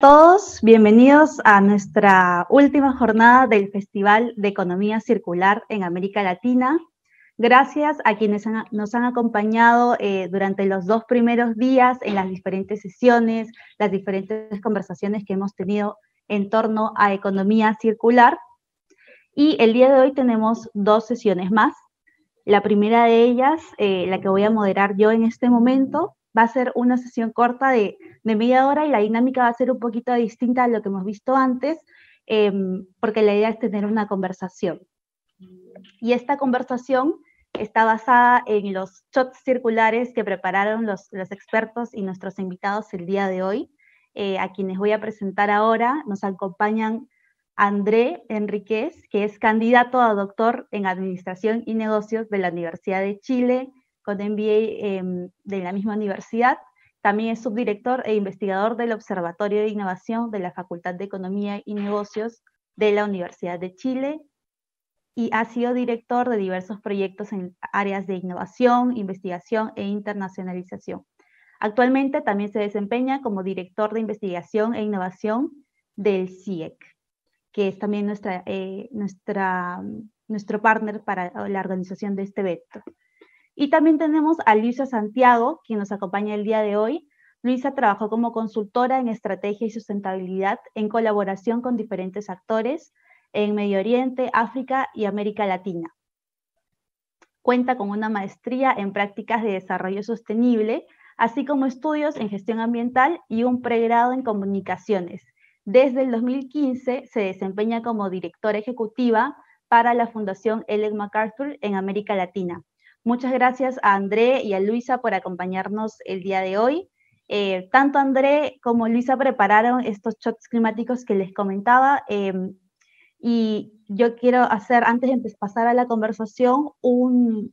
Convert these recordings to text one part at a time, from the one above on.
todos, bienvenidos a nuestra última jornada del Festival de Economía Circular en América Latina. Gracias a quienes nos han acompañado eh, durante los dos primeros días en las diferentes sesiones, las diferentes conversaciones que hemos tenido en torno a economía circular. Y el día de hoy tenemos dos sesiones más. La primera de ellas, eh, la que voy a moderar yo en este momento, va a ser una sesión corta de, media hora y la dinámica va a ser un poquito distinta a lo que hemos visto antes, em, porque la idea es tener una conversación. Y esta conversación está basada en los shots circulares que prepararon los, expertos y nuestros invitados el día de hoy, eh, a quienes voy a presentar ahora. Nos acompañan André Enríquez, que es candidato a doctor en Administración y Negocios de la Universidad de Chile, de MBA em, de la misma universidad. También es subdirector e investigador del Observatorio de Innovación de la Facultad de Economía y Negocios de la Universidad de Chile y ha sido director de diversos proyectos en áreas de innovación, investigación e internacionalización. Actualmente también se desempeña como director de investigación e innovación del CIEC, e que es también eh, nuestro partner para la organización de este evento. Y también tenemos a Luisa Santiago, quien nos acompaña el día de hoy. Luisa trabajó como consultora en estrategia y sustentabilidad en colaboración con diferentes actores en Medio Oriente, África y América Latina. Cuenta con una maestría en prácticas de desarrollo sostenible, así como estudios en gestión ambiental y un pregrado en comunicaciones. Desde el 2015 se desempeña como directora ejecutiva para la Fundación Ellen MacArthur en América Latina Muchas gracias a André y a Luisa por acompañarnos el día de hoy. Eh, tanto André como Luisa prepararon estos shots climáticos que les comentaba. Eh, y yo quiero hacer, antes de pasar a la conversación, un,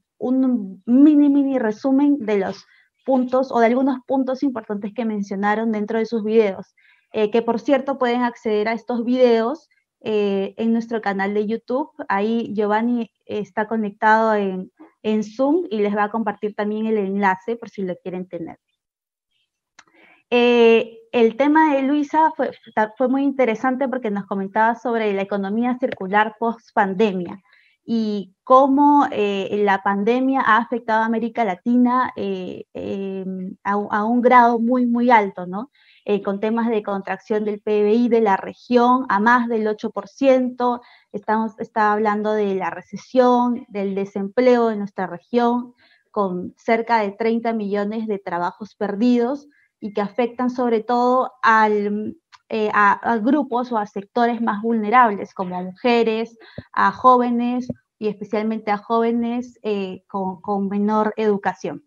mini, mini resumen de los puntos o de algunos puntos importantes que mencionaron dentro de sus videos. Eh, que por cierto pueden acceder a estos videos en nuestro canal de YouTube. Ahí Giovanni está conectado en, en Zoom y les va a compartir también el enlace por si lo quieren tener. Eh, el tema de Luisa fue, muy interesante porque nos comentaba sobre la economía circular post pandemia y cómo eh, la pandemia ha afectado a América Latina eh, em, a, a, un grado muy, muy alto, ¿no? Eh, con temas de contracción del PBI de la región a más del 8%, estamos, está hablando de la recesión, del desempleo de nuestra región, con cerca de 30 millones de trabajos perdidos y que afectan sobre todo al, eh, a, grupos o a sectores más vulnerables, como mujeres, a jóvenes y especialmente a jóvenes eh, con, menor educación.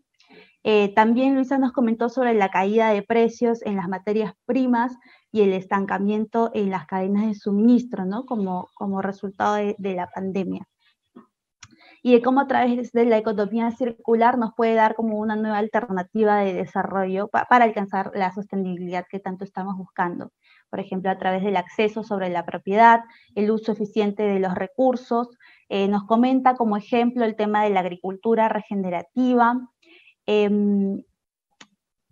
Eh, también Luisa nos comentó sobre la caída de precios en las materias primas y el estancamiento en las cadenas de suministro, ¿no? Como, resultado de, la pandemia. Y de cómo a través de la economía circular nos puede dar como una nueva alternativa de desarrollo para alcanzar la sostenibilidad que tanto estamos buscando. Por ejemplo, a través del acceso sobre la propiedad, el uso eficiente de los recursos. Eh, nos comenta como ejemplo el tema de la agricultura regenerativa, Em,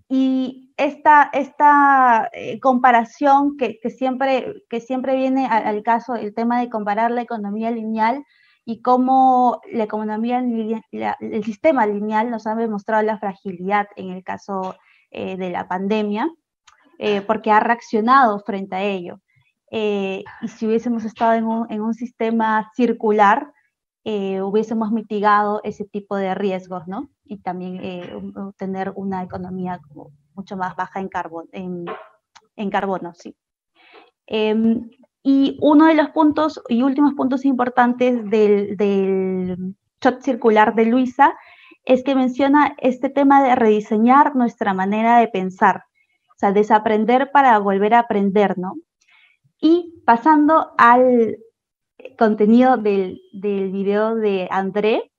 y esta, esta eh, comparación que, siempre, que siempre viene al, caso, el tema de comparar la economía lineal y cómo la economía, el sistema lineal nos ha demostrado la fragilidad en el caso eh, de la pandemia, eh, porque ha reaccionado frente a ello. y si hubiésemos estado en un, en un sistema circular, eh, hubiésemos mitigado ese tipo de riesgos, ¿no? Y también eh, tener una economía mucho más baja en, carbono, en, carbono, sí. Em, y uno de los puntos y últimos puntos importantes del, del shot circular de Luisa es que menciona este tema de rediseñar nuestra manera de pensar, o sea, desaprender para volver a aprender, ¿no? Y pasando al, contenido del, del video de André,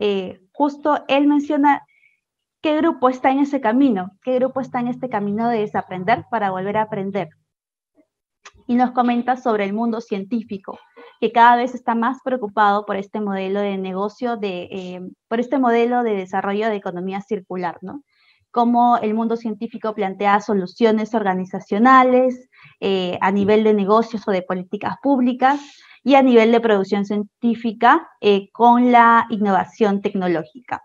eh, justo él menciona qué grupo está en ese camino, qué grupo está en este camino de desaprender para volver a aprender. Y nos comenta sobre el mundo científico, que cada vez está más preocupado por este modelo de negocio, de, eh, por este modelo de desarrollo de economía circular, ¿no? Cómo el mundo científico plantea soluciones organizacionales eh, a nivel de negocios o de políticas públicas y a nivel de producción científica eh, con la innovación tecnológica.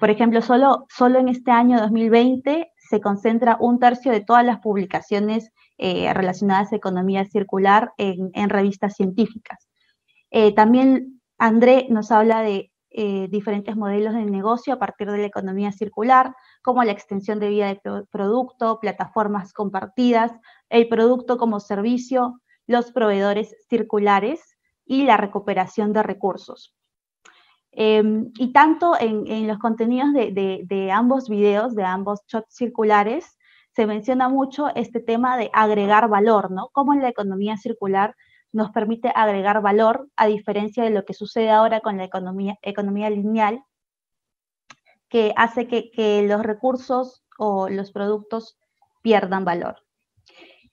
Por ejemplo, solo, solo en este año 2020 se concentra un tercio de todas las publicaciones eh, relacionadas a economía circular en, revistas científicas. Eh, también André nos habla de diferentes modelos de negocio a partir de la economía circular, como la extensión de vida de producto, plataformas compartidas, el producto como servicio, los proveedores circulares y la recuperación de recursos. Em, y tanto en, los contenidos de, ambos videos, de ambos shots circulares, se menciona mucho este tema de agregar valor, ¿no? Cómo la economía circular nos permite agregar valor, a diferencia de lo que sucede ahora con la economía, economía lineal, que hace que los recursos o los productos pierdan valor.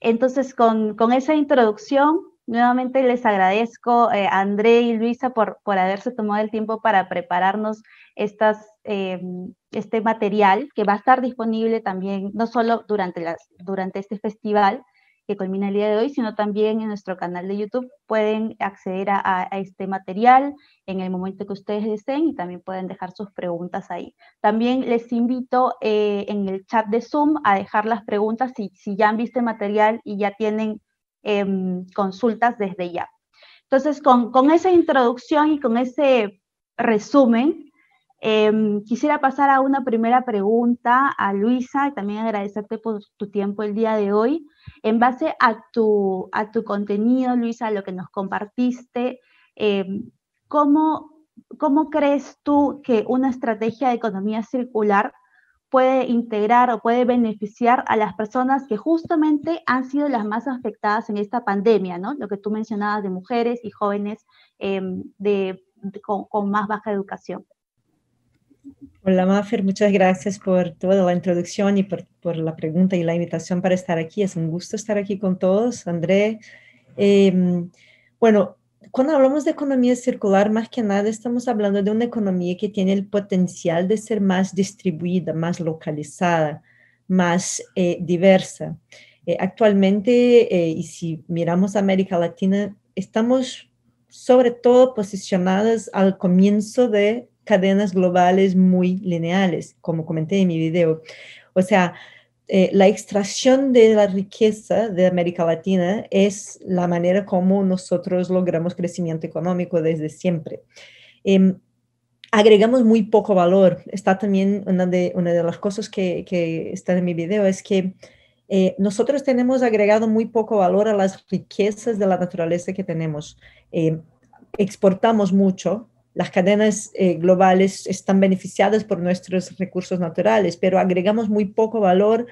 Entonces, con, esa introducción, nuevamente les agradezco, eh, a André y Luisa, por, haberse tomado el tiempo para prepararnos estas, eh, este material que va a estar disponible también, no solo durante, las, durante este festival, que culmina el día de hoy, sino también en nuestro canal de YouTube pueden acceder a, este material en el momento que ustedes deseen y también pueden dejar sus preguntas ahí. También les invito eh, en el chat de Zoom a dejar las preguntas si, ya han visto el material y ya tienen em, consultas desde ya. Entonces, con, con esa introducción y con ese resumen, Em, quisiera pasar a una primera pregunta a Luisa y también agradecerte por tu tiempo el día de hoy. En base a tu, contenido, Luisa, lo que nos compartiste, em, ¿cómo, crees tú que una estrategia de economía circular puede integrar o puede beneficiar a las personas que justamente han sido las más afectadas en esta pandemia, Lo que tú mencionabas de mujeres y jóvenes em, con más baja educación. Hola Mafer, muchas gracias por toda la introducción y por, la pregunta y la invitación para estar aquí. Es un gusto estar aquí con todos, André. Em, bueno, cuando hablamos de economía circular, más que nada estamos hablando de una economía que tiene el potencial de ser más distribuida, más localizada, más eh, diversa. Eh, actualmente, eh, y si miramos a América Latina, estamos sobre todo posicionadas al comienzo de cadenas globales muy lineales, como comenté en mi video. O sea, eh, la extracción de la riqueza de América Latina es la manera como nosotros logramos crecimiento económico desde siempre. Em, agregamos muy poco valor. Está también una de, una de las cosas que, que está en mi video, es que eh, nosotros tenemos agregado muy poco valor a las riquezas de la naturaleza que tenemos. Em, exportamos mucho, las cadenas eh, globales están beneficiadas por nuestros recursos naturales, pero agregamos muy poco valor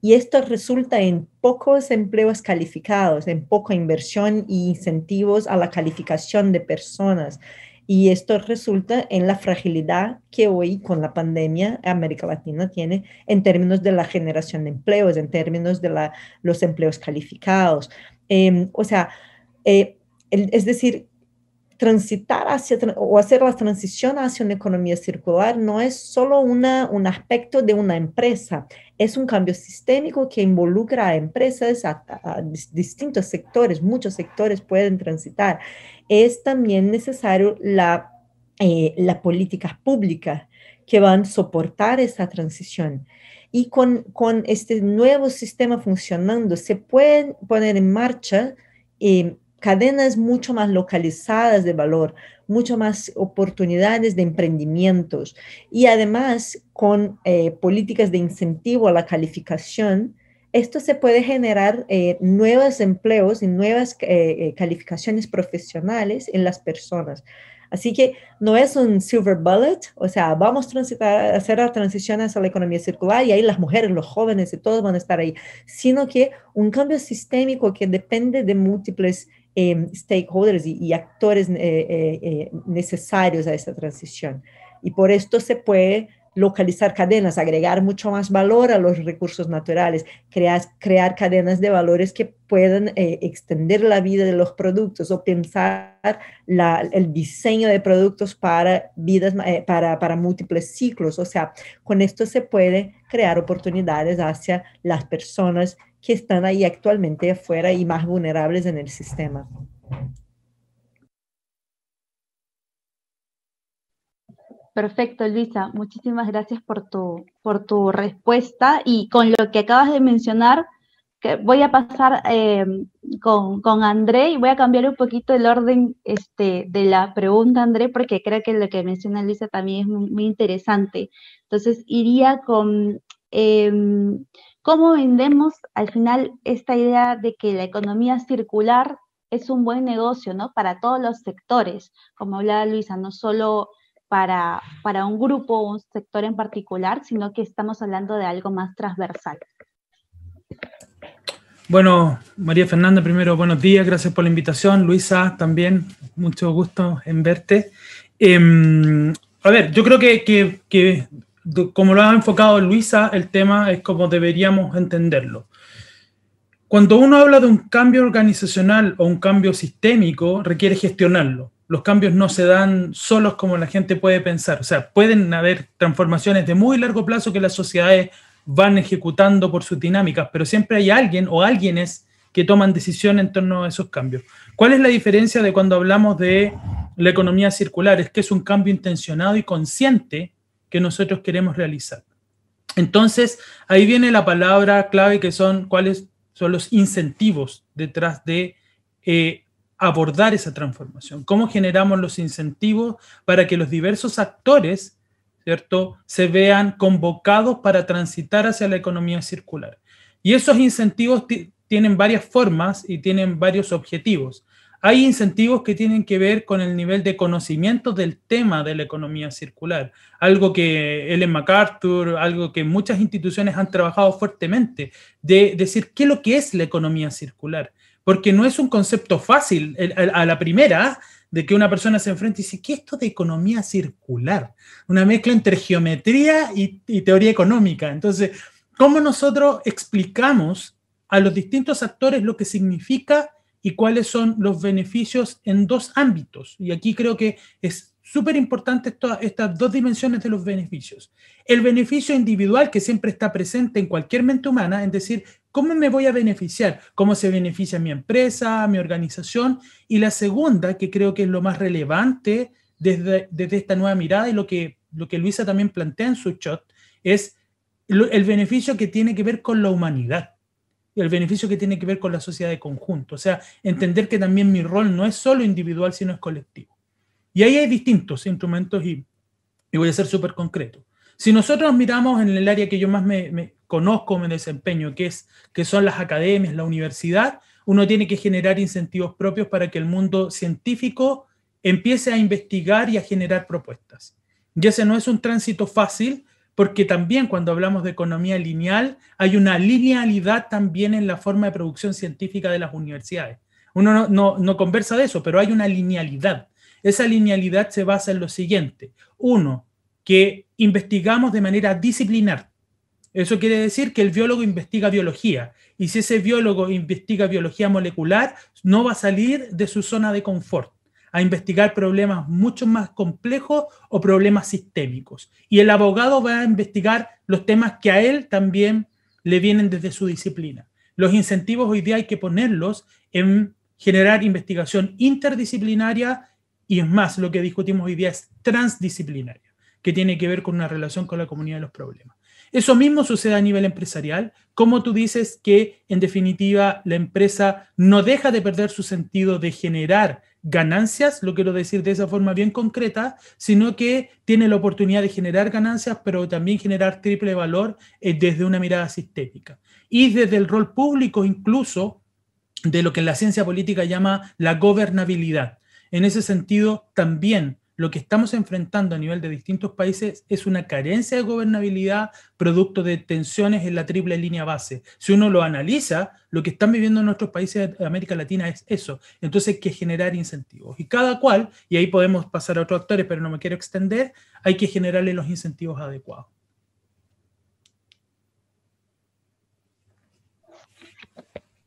y esto resulta en pocos empleos calificados, en poca inversión y incentivos a la calificación de personas. Y esto resulta en la fragilidad que hoy con la pandemia América Latina tiene en términos de la generación de empleos, en términos de la, los empleos calificados. Em, o sea, eh, es decir, transitar hacia o hacer la transición hacia una economía circular no es solo un aspecto de una empresa, es un cambio sistémico que involucra a empresas, a, distintos sectores, muchos sectores pueden transitar. Es también necesario la, eh, política pública que van a soportar esa transición. Y con, este nuevo sistema funcionando, se pueden poner en marcha eh, cadenas mucho más localizadas de valor, mucho más oportunidades de emprendimientos y además con eh, políticas de incentivo a la calificación, esto se puede generar eh, nuevos empleos y nuevas eh, calificaciones profesionales en las personas. Así que no es un silver bullet, o sea, vamos a hacer la transición hacia la economía circular y ahí las mujeres, los jóvenes y todos van a estar ahí, sino que un cambio sistémico que depende de múltiples Em, stakeholders y, actores eh, eh, eh, necesarios a esa transición. Y por esto se puede localizar cadenas, agregar mucho más valor a los recursos naturales, crear, crear cadenas de valores que puedan extender la vida de los productos o pensar el diseño de productos para vidas, para, para, múltiples ciclos. O sea, con esto se puede crear oportunidades hacia las personas que están ahí actualmente afuera y más vulnerables en el sistema. Perfecto, Luisa. Muchísimas gracias por tu, por tu respuesta. Y con lo que acabas de mencionar, que voy a pasar em, con, André y voy a cambiar un poquito el orden este, de la pregunta, André, porque creo que lo que menciona Luisa también es muy, interesante. Entonces, iría con... Em, ¿Cómo vendemos al final esta idea de que la economía circular es un buen negocio, Para todos los sectores, como hablaba Luisa, no solo para, para un grupo o un sector en particular, sino que estamos hablando de algo más transversal. Bueno, María Fernanda, primero buenos días, gracias por la invitación. Luisa, también, mucho gusto en verte. Em, a ver, yo creo que, que como lo ha enfocado Luisa, el tema es como deberíamos entenderlo. Cuando uno habla de un cambio organizacional o un cambio sistémico, requiere gestionarlo. Los cambios no se dan solos como la gente puede pensar. O sea, pueden haber transformaciones de muy largo plazo que las sociedades van ejecutando por sus dinámicas, pero siempre hay alguien o alguienes que toman decisión en torno a esos cambios. ¿Cuál es la diferencia de cuando hablamos de la economía circular? Es que es un cambio intencionado y consciente que nosotros queremos realizar. Entonces, ahí viene la palabra clave que son cuáles son los incentivos detrás de eh, abordar esa transformación. ¿Cómo generamos los incentivos para que los diversos actores, ¿cierto?, se vean convocados para transitar hacia la economía circular. Y esos incentivos tienen varias formas y tienen varios objetivos. Hay incentivos que tienen que ver con el nivel de conocimiento del tema de la economía circular, algo que Ellen MacArthur, algo que muchas instituciones han trabajado fuertemente, de decir qué es lo que es la economía circular, porque no es un concepto fácil a la primera de que una persona se enfrente y dice, ¿qué es esto de economía circular? Una mezcla entre geometría y, y teoría económica. Entonces, ¿cómo nosotros explicamos a los distintos actores lo que significa y cuáles son los beneficios en dos ámbitos. Y aquí creo que es súper importante estas dos dimensiones de los beneficios. El beneficio individual que siempre está presente en cualquier mente humana, es decir, ¿cómo me voy a beneficiar? ¿Cómo se beneficia mi empresa, mi organización? Y la segunda, que creo que es lo más relevante desde, esta nueva mirada y lo que, lo que Luisa también plantea en su shot, es el beneficio que tiene que ver con la humanidad el beneficio que tiene que ver con la sociedad de conjunto. O sea, entender que también mi rol no es solo individual, sino es colectivo. Y ahí hay distintos instrumentos y, voy a ser súper concreto. Si nosotros miramos en el área que yo más me, conozco, me desempeño, que, es, que son las academias, la universidad, uno tiene que generar incentivos propios para que el mundo científico empiece a investigar y a generar propuestas. Ya sea, no es un tránsito fácil, porque también cuando hablamos de economía lineal, hay una linealidad también en la forma de producción científica de las universidades. Uno no, no conversa de eso, pero hay una linealidad. Esa linealidad se basa en lo siguiente. Uno, que investigamos de manera disciplinar. Eso quiere decir que el biólogo investiga biología y si ese biólogo investiga biología molecular, no va a salir de su zona de confort a investigar problemas mucho más complejos o problemas sistémicos. Y el abogado va a investigar los temas que a él también le vienen desde su disciplina. Los incentivos hoy día hay que ponerlos en generar investigación interdisciplinaria y es más, lo que discutimos hoy día es transdisciplinaria, que tiene que ver con una relación con la comunidad de los problemas. Eso mismo sucede a nivel empresarial, como tú dices que en definitiva la empresa no deja de perder su sentido de generar ganancias, lo quiero decir de esa forma bien concreta, sino que tiene la oportunidad de generar ganancias, pero también generar triple valor eh, desde una mirada sistémica. Y desde el rol público incluso de lo que la ciencia política llama la gobernabilidad. En ese sentido, también lo que estamos enfrentando a nivel de distintos países es una carencia de gobernabilidad producto de tensiones en la triple línea base. Si uno lo analiza, lo que están viviendo nuestros países de América Latina es eso. Entonces hay que generar incentivos. Y cada cual, y ahí podemos pasar a otros actores, pero no me quiero extender, hay que generarle los incentivos adecuados.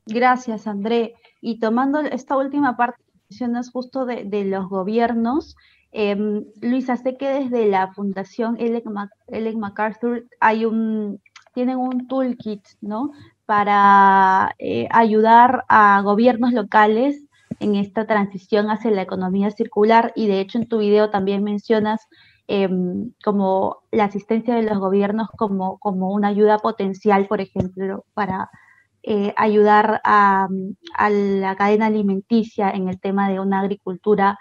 Gracias, André. Y tomando esta última parte que mencionas justo de los gobiernos, Luis, em, Luisa, sé que desde la Fundación Ellen, MacArthur hay un, tienen un toolkit, ¿no? Para eh, ayudar a gobiernos locales en esta transición hacia la economía circular y de hecho en tu video también mencionas em, como la asistencia de los gobiernos como, como una ayuda potencial, por ejemplo, para eh, ayudar a, a, la cadena alimenticia en el tema de una agricultura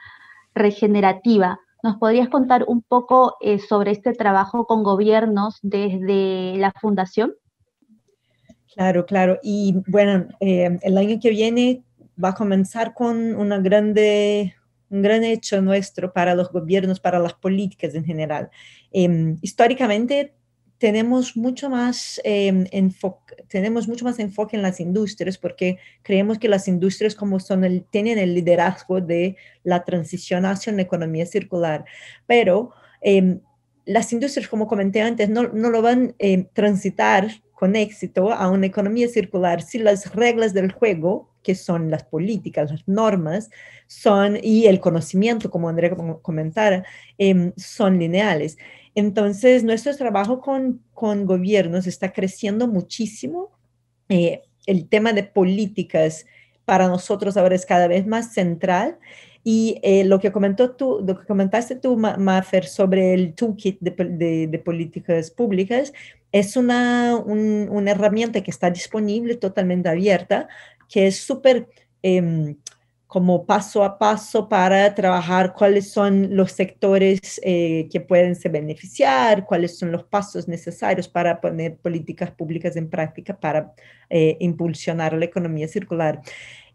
regenerativa. ¿Nos podrías contar un poco eh, sobre este trabajo con gobiernos desde la fundación? Claro, claro. Y bueno, eh, el año que viene va a comenzar con una grande, un gran hecho nuestro para los gobiernos, para las políticas en general. Em, históricamente tenemos mucho, más, em, enfoque, tenemos mucho más enfoque en las industrias porque creemos que las industrias como son tienen el liderazgo de la transición hacia una economía circular, pero em, las industrias, como comenté antes, no, no lo van a em, transitar con éxito a una economía circular si las reglas del juego que son las políticas, las normas, son, y el conocimiento, como Andrea comentara, em, son lineales. Entonces, nuestro trabajo con, gobiernos está creciendo muchísimo. Eh, el tema de políticas para nosotros ahora es cada vez más central. Y eh, lo, que comentó tú, lo que comentaste tú, Maffer, sobre el toolkit de, políticas públicas, es una, una herramienta que está disponible, totalmente abierta, que es súper em, como paso a paso para trabajar cuáles son los sectores eh, que pueden se beneficiar, cuáles son los pasos necesarios para poner políticas públicas en práctica para eh, impulsionar la economía circular.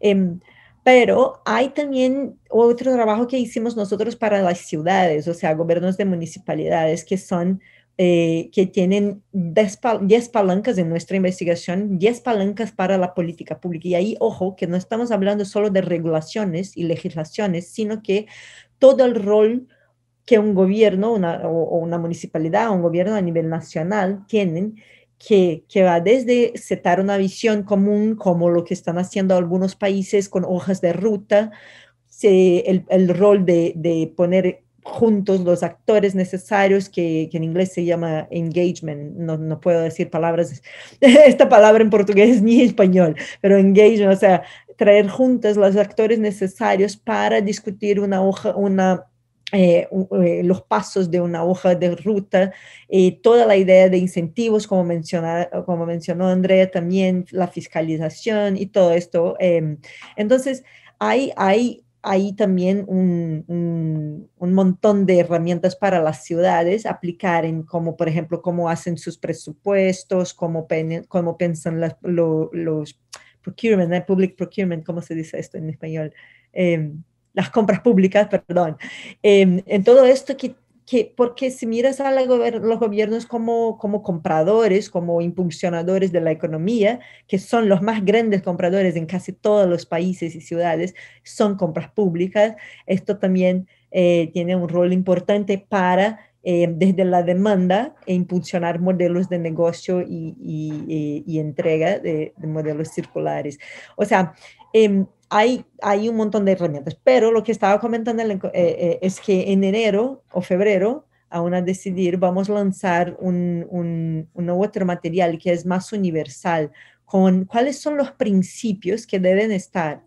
Em, pero hay también otro trabajo que hicimos nosotros para las ciudades, o sea, gobiernos de municipalidades que son eh, que tienen 10 palancas en nuestra investigación, 10 palancas para la política pública. Y ahí, ojo, que no estamos hablando solo de regulaciones y legislaciones, sino que todo el rol que un gobierno una, o, una municipalidad o un gobierno a nivel nacional tienen, que, que va desde setar una visión común, como lo que están haciendo algunos países con hojas de ruta, el, el rol de, de poner juntos los actores necesarios, que, en inglés se llama engagement, no, puedo decir palabras, esta palabra en portugués ni en español, pero engagement, o sea, traer juntos los actores necesarios para discutir una hoja, una eh, eh, los pasos de una hoja de ruta, y eh, toda la idea de incentivos, como, como mencionó Andrea también, la fiscalización y todo esto. entonces, hay, hay hay también un, montón de herramientas para las ciudades aplicar en como, por ejemplo, cómo hacen sus presupuestos, cómo, piensan los procurement, eh, public procurement, ¿cómo se dice esto en español? Em, las compras públicas, perdón. Em, en todo esto que que porque si miras a los gobiernos como, como compradores, como impulsionadores de la economía, que son los más grandes compradores en casi todos los países y ciudades, son compras públicas, esto también eh, tiene un rol importante para, eh, desde la demanda, e impulsionar modelos de negocio y, y, eh, entrega de, modelos circulares. O sea, em, hay, hay un montón de herramientas, pero lo que estaba comentando eh, eh, es que en enero o febrero, aún a decidir, vamos a lanzar un, un, otro material que es más universal, con cuáles son los principios que deben estar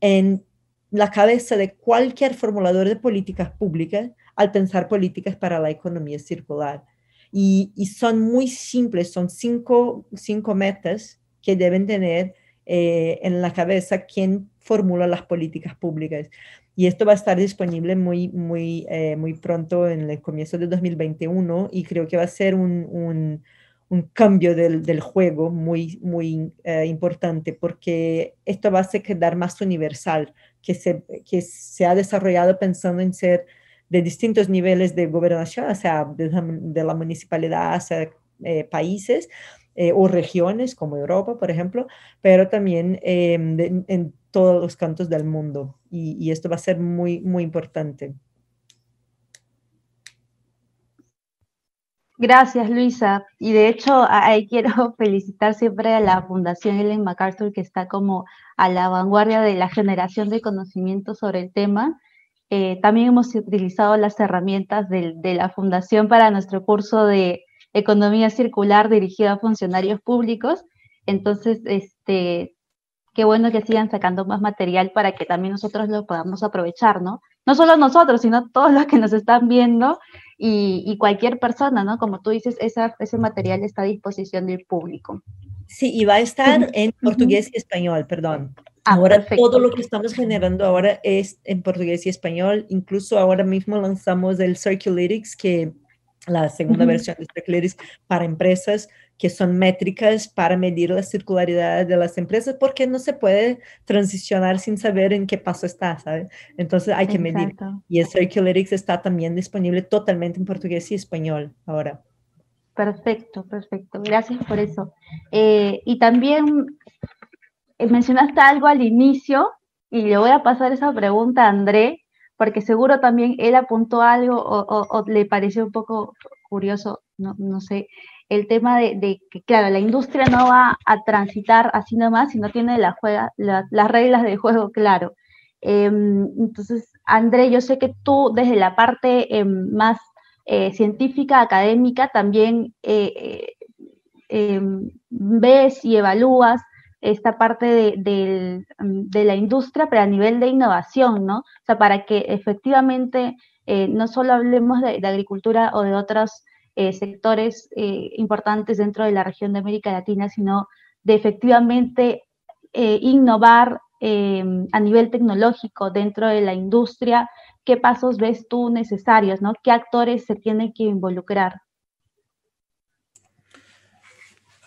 en la cabeza de cualquier formulador de políticas públicas al pensar políticas para la economía circular. Y, son muy simples, son cinco, cinco metas que deben tener eh, en la cabeza quien fórmula las políticas públicas. Y esto va a estar disponible muy, muy, eh, muy pronto en el comienzo de 2021 y creo que va a ser un, un, cambio del, del, juego muy, muy eh, importante porque esto va a ser quedar más universal, que se, que se ha desarrollado pensando en ser de distintos niveles de gobernación, o sea, de la, municipalidad hacia eh, países, eh, o regiones como Europa, por ejemplo, pero también em, en, todos los cantos del mundo. Y, esto va a ser muy, muy importante. Gracias, Luisa. Y de hecho, ahí quiero felicitar siempre a la Fundación Ellen MacArthur, que está como a la vanguardia de la generación de conocimiento sobre el tema. Eh, también hemos utilizado las herramientas de la Fundación para nuestro curso de economía circular dirigida a funcionarios públicos. Entonces, este, qué bueno que sigan sacando más material para que también nosotros lo podamos aprovechar, ¿no? No solo nosotros, sino todos los que nos están viendo y, cualquier persona, ¿no? Como tú dices, esa, ese material está a disposición del público. Sí, y va a estar en portugués y español, perdón. Ah, ahora todo lo que estamos generando ahora es en portugués y español. Incluso ahora mismo lanzamos el Circulytics que la segunda versión de Stracleris para empresas que son métricas para medir la circularidad de las empresas, porque no se puede transicionar sin saber en qué paso está, ¿sabes? Entonces hay que medir. y Y Circularix está también disponible totalmente en portugués y español ahora. Perfecto, perfecto. Gracias por eso. Eh, y también eh, mencionaste algo al inicio, y le voy a pasar esa pregunta a André, porque seguro también él apuntó algo o, le pareció un poco curioso, no, sé, el tema de, que, claro, la industria no va a transitar así nomás si no tiene las reglas del juego claro. Em, entonces, André, yo sé que tú desde la parte em, más eh, científica, académica, también eh, eh, em, ves y evalúas esta parte mm, de, la industria, pero a nivel de innovación, ¿no? O sea, para que efectivamente eh, no solo hablemos de, agricultura o de otros eh, sectores eh, importantes dentro de la región de América Latina, sino de efectivamente innovar em, a nivel tecnológico dentro de la industria, qué pasos ves tú necesarios, ¿no? ¿Qué actores se tienen que involucrar?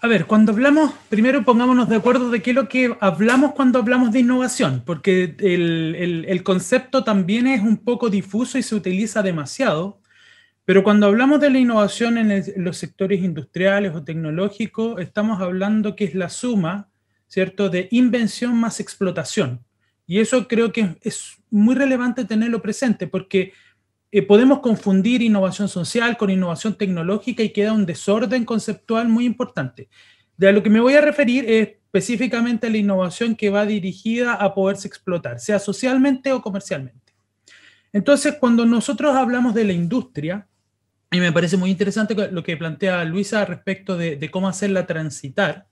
A ver, cuando hablamos, primero pongámonos de acuerdo de qué es lo que hablamos cuando hablamos de innovación, porque el, el, concepto también es un poco difuso y se utiliza demasiado, pero cuando hablamos de la innovación en, en los sectores industriales o tecnológicos, estamos hablando que es la suma, ¿cierto?, de invención más explotación. Y eso creo que es muy relevante tenerlo presente, porque eh, podemos confundir innovación social con innovación tecnológica y queda un desorden conceptual muy importante. De lo que me voy a referir es específicamente a la innovación que va dirigida a poderse explotar, sea socialmente o comercialmente. Entonces, cuando nosotros hablamos de la industria, y me parece muy interesante lo que plantea Luisa respecto de, cómo hacerla transitar,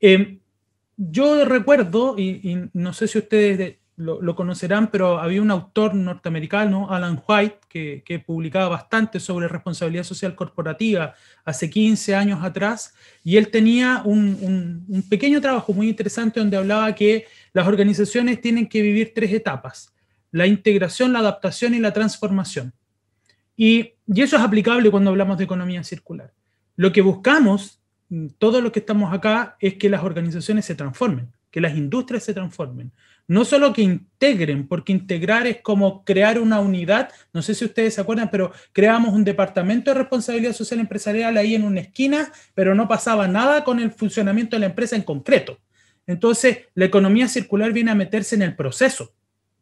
eh, yo recuerdo, y, y, no sé si ustedes lo, conocerán, pero había un autor norteamericano, Alan White, que, publicaba bastante sobre responsabilidad social corporativa hace 15 años atrás, y él tenía un, pequeño trabajo muy interesante donde hablaba que las organizaciones tienen que vivir tres etapas, la integración, la adaptación y la transformación. Y, y eso es aplicable cuando hablamos de economía circular. Lo que buscamos, mm, todo lo que estamos acá, es que las organizaciones se transformen, que las industrias se transformen, no solo que integren, porque integrar es como crear una unidad, no sé si ustedes se acuerdan, pero creamos un departamento de responsabilidad social empresarial ahí en una esquina, pero no pasaba nada con el funcionamiento de la empresa en concreto. Entonces, la economía circular viene a meterse en el proceso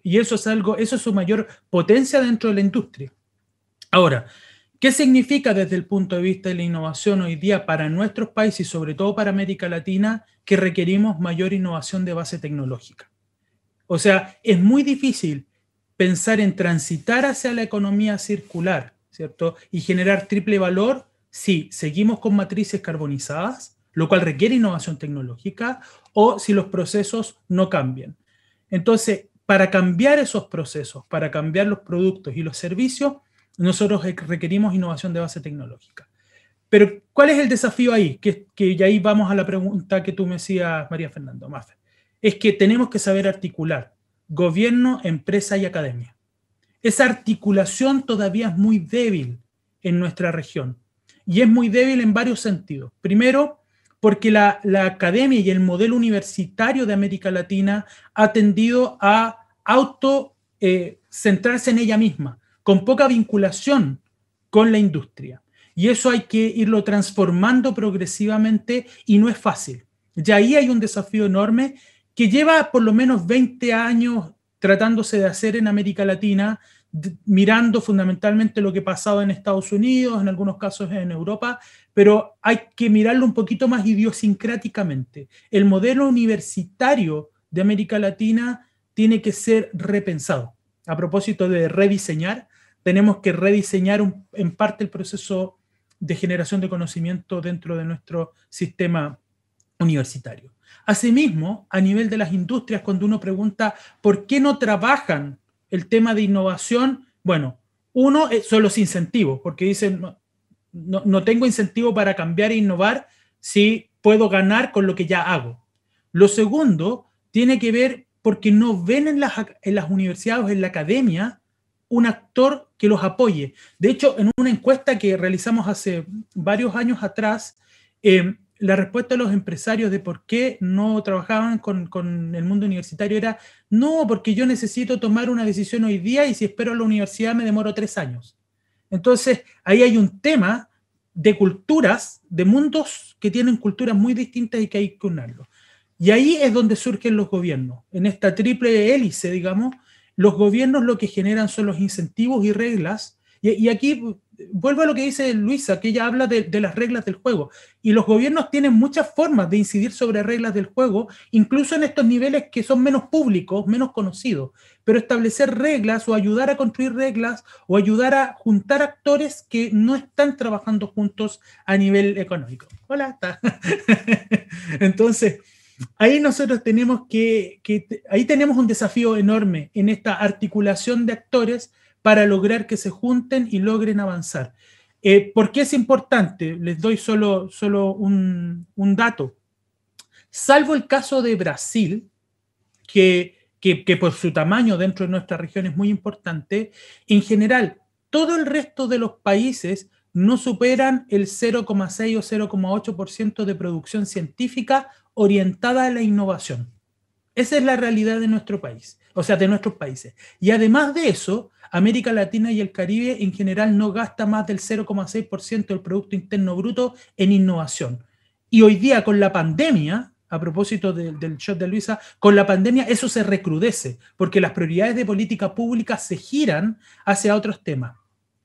y eso es algo, eso es su mayor potencia dentro de la industria. Ahora, ¿qué significa desde el punto de vista de la innovación hoy día para nuestros países y sobre todo para América Latina que requerimos mayor innovación de base tecnológica? O sea, es muy difícil pensar en transitar hacia la economía circular, ¿cierto? Y generar triple valor si seguimos con matrices carbonizadas, lo cual requiere innovación tecnológica, o si los procesos no cambian. Entonces, para cambiar esos procesos, para cambiar los productos y los servicios, nosotros requerimos innovación de base tecnológica. Pero, ¿cuál es el desafío ahí? Que, ya y ahí vamos a la pregunta que tú me decías, María Fernando Mafe es que tenemos que saber articular gobierno, empresa y academia. Esa articulación todavía es muy débil en nuestra región y es muy débil en varios sentidos. Primero, porque la, academia y el modelo universitario de América Latina ha tendido a auto eh, centrarse en ella misma, con poca vinculación con la industria. Y eso hay que irlo transformando progresivamente y no es fácil. Y ahí hay un desafío enorme que lleva por lo menos 20 años tratándose de hacer en América Latina, mirando fundamentalmente lo que ha pasado en Estados Unidos, en algunos casos en Europa, pero hay que mirarlo un poquito más idiosincráticamente. El modelo universitario de América Latina tiene que ser repensado. A propósito de rediseñar, tenemos que rediseñar en parte el proceso de generación de conocimiento dentro de nuestro sistema universitario. Asimismo, a nivel de las industrias, cuando uno pregunta por qué no trabajan el tema de innovación, bueno, uno eh, son los incentivos, porque dicen, no, tengo incentivo para cambiar e innovar si puedo ganar con lo que ya hago. Lo segundo tiene que ver porque no ven en las, universidades, en la academia, un actor que los apoye. De hecho, en una encuesta que realizamos hace varios años atrás, em, la respuesta de los empresarios de por qué no trabajaban con, el mundo universitario era, no, porque yo necesito tomar una decisión hoy día y si espero a la universidad me demoro tres años. Entonces, ahí hay un tema de culturas, de mundos que tienen culturas muy distintas y que hay que unirlo. Y ahí es donde surgen los gobiernos, en esta triple hélice, digamos, los gobiernos lo que generan son los incentivos y reglas. y aquí vuelvo a lo que dice Luisa, que ella habla de, las reglas del juego. Y los gobiernos tienen muchas formas de incidir sobre reglas del juego, incluso en estos niveles que son menos públicos, menos conocidos. Pero establecer reglas o ayudar a construir reglas o ayudar a juntar actores que no están trabajando juntos a nivel económico. Hola, Entonces, ahí nosotros tenemos que, ahí tenemos un desafío enorme en esta articulación de actores para lograr que se junten y logren avanzar. Eh, ¿Por qué es importante? Les doy solo, solo un, dato. Salvo el caso de Brasil, que, que, por su tamaño dentro de nuestra región es muy importante, en general, todo el resto de los países no superan el 0,6 o 0,8% de producción científica orientada a la innovación. Esa es la realidad de nuestro país o sea, de nuestros países. Y además de eso, América Latina y el Caribe en general no gasta más del 0,6% del Producto Interno Bruto en innovación. Y hoy día con la pandemia, a propósito del shot de Luisa, con la pandemia eso se recrudece, porque las prioridades de política pública se giran hacia otros temas.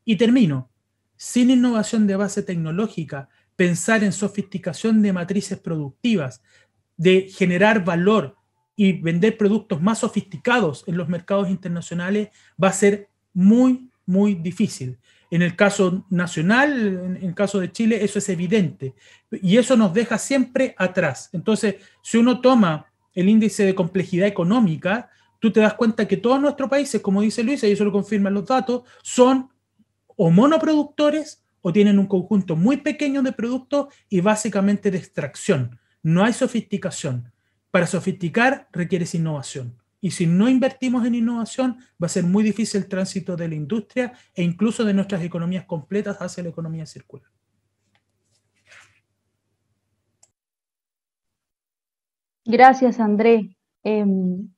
Y termino, sin innovación de base tecnológica, pensar en sofisticación de matrices productivas, de generar valor, y vender productos más sofisticados en los mercados internacionales va a ser muy, muy difícil. En el caso nacional, en el caso de Chile, eso es evidente. Y eso nos deja siempre atrás. Entonces, si uno toma el índice de complejidad económica, tú te das cuenta que todos nuestros países, como dice Luisa, y eso lo confirman los datos, son o monoproductores o tienen un conjunto muy pequeño de productos y básicamente de extracción. No hay sofisticación. Para sofisticar requieres innovación. Y si no invertimos en innovación, va a ser muy difícil el tránsito de la industria e incluso de nuestras economías completas hacia la economía circular. Gracias, André. Em,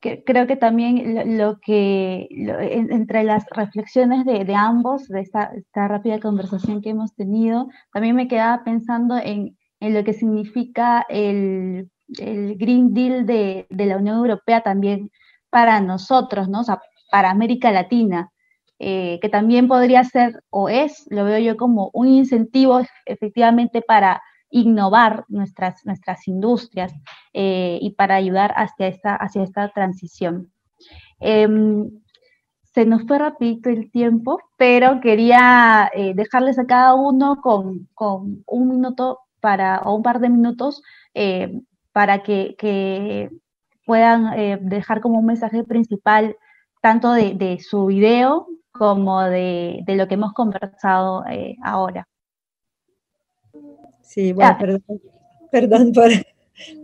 creo que también lo, que entre las reflexiones de, ambos, de esta, rápida conversación que hemos tenido, también me quedaba pensando en, en lo que significa el, Green Deal de, la Unión Europea también para nosotros, ¿no? para América Latina, eh, que también podría ser o es, lo veo yo como un incentivo efectivamente para innovar nuestras, nuestras industrias eh, y para ayudar hacia esta, hacia esta transición. Em, se nos fue rapidito el tiempo, pero quería eh, dejarles a cada uno con, con, un minuto para, o un par de minutos eh, para que, puedan eh, dejar como un mensaje principal tanto de, su video como de, lo que hemos conversado eh, ahora. Sí, bueno, perdón, perdón, por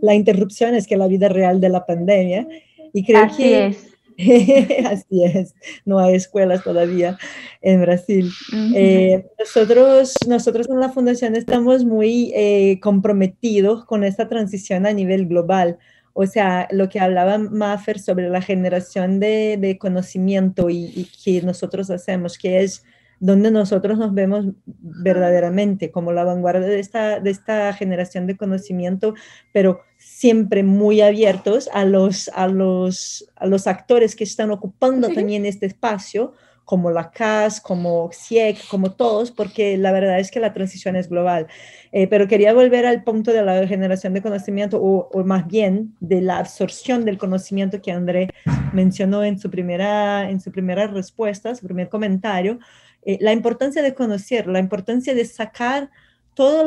la interrupción, es que la vida real de la pandemia. Y creo Así que es. Así es, no hay escuelas todavía en Brasil. Eh, nosotros, nosotros en la fundación estamos muy eh, comprometidos con esta transición a nivel global. O sea, lo que hablaba Maffer sobre la generación de, de conocimiento y, y, que nosotros hacemos, que es donde nosotros nos vemos verdaderamente como la vanguardia de esta, de esta generación de conocimiento, pero siempre muy abiertos a los, a los, a los actores que están ocupando también este espacio, como la CAS, como CIEC, como todos, porque la verdad es que la transición es global. Eh, pero quería volver al punto de la generación de conocimiento, o, más bien de la absorción del conocimiento que André mencionó en su primera, en su respuesta, su primer comentario, eh, la importancia de conocer, la importancia de sacar todo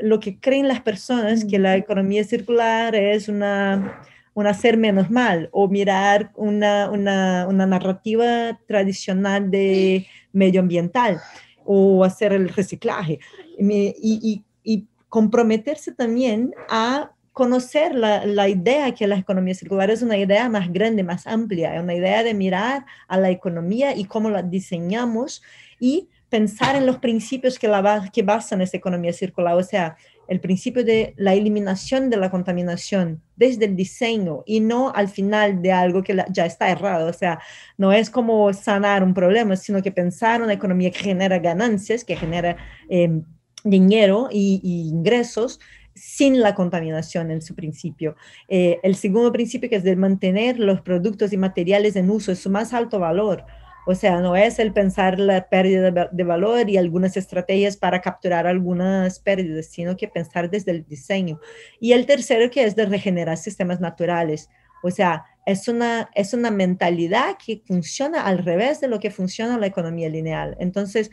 lo que creen las personas que la economía circular es una, un hacer menos mal o mirar una, una, narrativa tradicional de medioambiental o hacer el reciclaje y, y comprometerse también a conocer la, la, idea que la economía circular es una idea más grande, más amplia, es una idea de mirar a la economía y cómo la diseñamos y pensar en los principios que, la, que basan esta economía circular, o sea, el principio de la eliminación de la contaminación desde el diseño y no al final de algo que ya está errado. O sea, no es como sanar un problema, sino que pensar una economía que genera ganancias, que genera em, dinero y, ingresos sin la contaminación en su principio. Eh, el segundo principio que es de mantener los productos y materiales en uso, es su más alto valor. O sea, no es el pensar la pérdida de valor y algunas estrategias para capturar algunas pérdidas, sino que pensar desde el diseño. Y el tercero que es de regenerar sistemas naturales. O sea, es una, es una mentalidad que funciona al revés de lo que funciona la economía lineal. Entonces,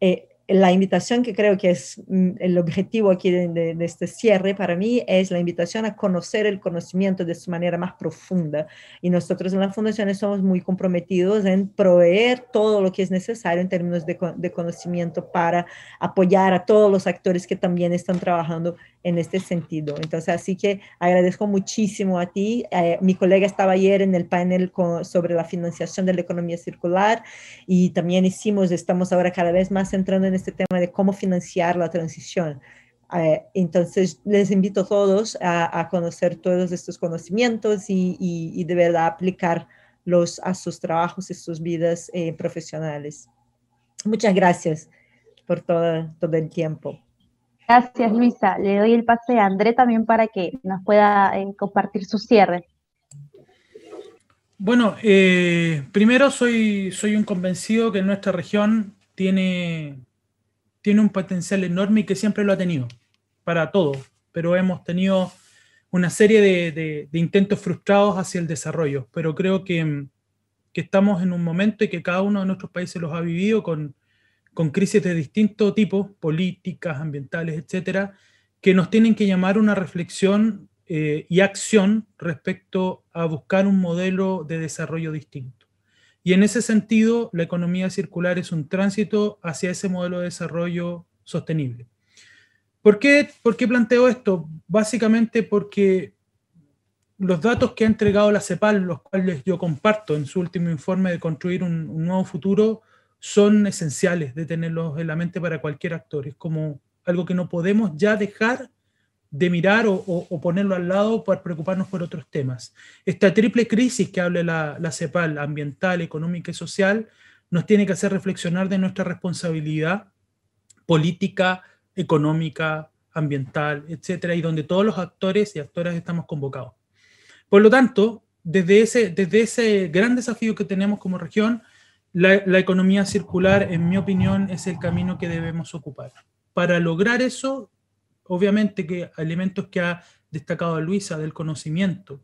eh, la invitación que creo que es mm, el objetivo aquí de, este cierre para mí es la invitación a conocer el conocimiento de su manera más profunda. Y nosotros en la fundación somos muy comprometidos en proveer todo lo que es necesario en términos de conocimiento para apoyar a todos los actores que también están trabajando en este sentido. Entonces, así que agradezco muchísimo a ti. Eh, mi colega estaba ayer en el panel sobre la financiación de la economía circular y también hicimos, estamos ahora cada vez más entrando en este tema de cómo financiar la transición. Eh, entonces, les invito a todos a, conocer todos estos conocimientos y, de verdad aplicarlos a sus trabajos y sus vidas eh, profesionales. Muchas gracias por todo, todo el tiempo. Gracias, Luisa. Le doy el pase a André también para que nos pueda eh, compartir su cierre. Bueno, eh, primero soy, soy un convencido que nuestra región tiene, tiene un potencial enorme y que siempre lo ha tenido, para todo, pero hemos tenido una serie de, intentos frustrados hacia el desarrollo, pero creo que, que estamos en un momento y que cada uno de nuestros países los ha vivido con, con crisis de distinto tipo, políticas, ambientales, etcétera, que nos tienen que llamar una reflexión eh, y acción respecto a buscar un modelo de desarrollo distinto. Y en ese sentido, la economía circular es un tránsito hacia ese modelo de desarrollo sostenible. ¿Por qué, planteo esto? Básicamente porque los datos que ha entregado la CEPAL, los cuales yo comparto en su último informe de construir un nuevo futuro, son esenciales de tenerlos en la mente para cualquier actor. Es como algo que no podemos ya dejar de mirar o, ponerlo al lado para preocuparnos por otros temas. Esta triple crisis que habla la, CEPAL, ambiental, económica y social, nos tiene que hacer reflexionar de nuestra responsabilidad política, económica, ambiental, etcétera, y donde todos los actores y actoras estamos convocados. Por lo tanto, desde ese, desde ese gran desafío que tenemos como región, la, economía circular, en mi opinión, es el camino que debemos ocupar. Para lograr eso, obviamente que elementos que ha destacado Luisa del conocimiento,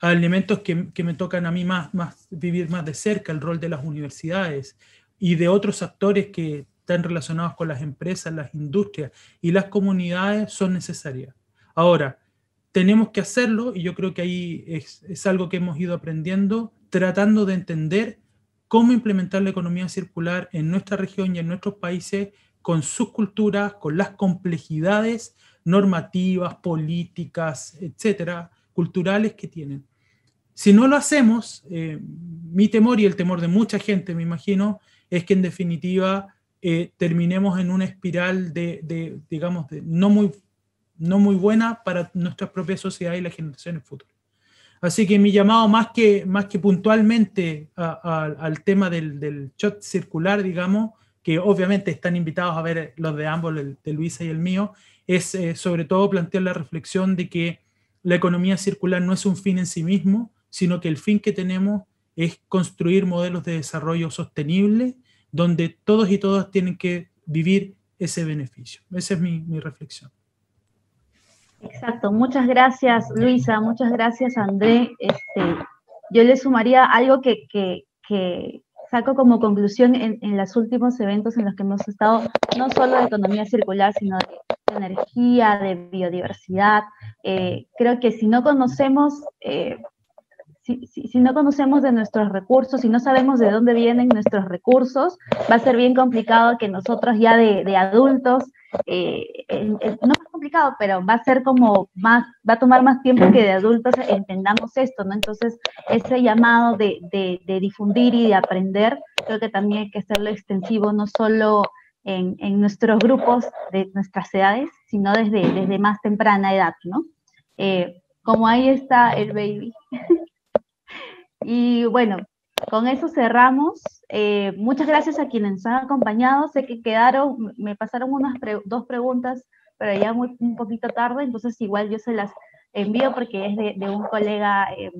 elementos que, me tocan a mí más, más vivir más de cerca, el rol de las universidades y de otros actores que están relacionados con las empresas, las industrias y las comunidades son necesarias. Ahora, tenemos que hacerlo y yo creo que ahí es, es algo que hemos ido aprendiendo, tratando de entender cómo implementar la economía circular en nuestra región y en nuestros países con sus culturas, con las complejidades normativas, políticas, etcétera, culturales que tienen. Si no lo hacemos, eh, mi temor y el temor de mucha gente, me imagino, es que en definitiva eh, terminemos en una espiral de, digamos, no, muy, no muy buena para nuestra propia sociedad y las generaciones futuras. Así que mi llamado más que, más que puntualmente al tema del, chat circular, digamos, que obviamente están invitados a ver los de ambos, el de Luisa y el mío, es eh, sobre todo plantear la reflexión de que la economía circular no es un fin en sí mismo, sino que el fin que tenemos es construir modelos de desarrollo sostenible donde todos y todas tienen que vivir ese beneficio. Esa es mi reflexión. Exacto, muchas gracias Luisa, muchas gracias André. Este, yo le sumaría algo que, saco como conclusión en, los últimos eventos en los que hemos estado, no solo de economía circular, sino de, energía, de biodiversidad. Eh, creo que si no conocemos eh, si, si, no conocemos de nuestros recursos, si no sabemos de dónde vienen nuestros recursos, va a ser bien complicado que nosotros ya de, de adultos, eh, no es complicado, pero va a ser como más, va a tomar más tiempo que de adultos entendamos esto, ¿no? Entonces, ese llamado de, de, de difundir y de aprender, creo que también hay que hacerlo extensivo, no solo... En, en nuestros grupos de nuestras edades, sino desde, desde más temprana edad, ¿no? Eh, como ahí está el baby. Y bueno, con eso cerramos. Eh, muchas gracias a quienes nos han acompañado. Sé que quedaron, me pasaron unas dos preguntas, pero ya un poquito tarde, entonces igual yo se las envío porque es de, un colega em,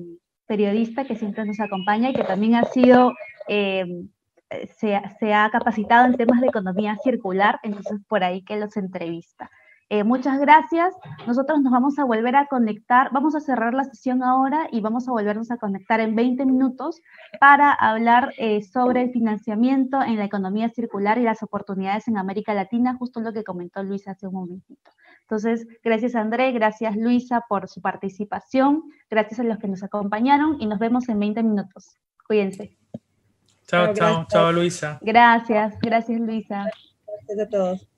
periodista que siempre nos acompaña y que también ha sido, em, eh, se, se ha capacitado en temas de economía circular, entonces por ahí que los entrevista. Eh, muchas gracias. Nosotros nos vamos a volver a conectar. Vamos a cerrar la sesión ahora y vamos a volvernos a conectar en 20 minutos para hablar eh, sobre el financiamiento en la economía circular y las oportunidades en América Latina, justo lo que comentó Luisa hace un momentito. Entonces, gracias André, gracias Luisa por su participación, gracias a los que nos acompañaron y nos vemos en 20 minutos. Cuídense. Chao, chao, chao Luisa. Gracias, gracias Luisa. Gracias a todos.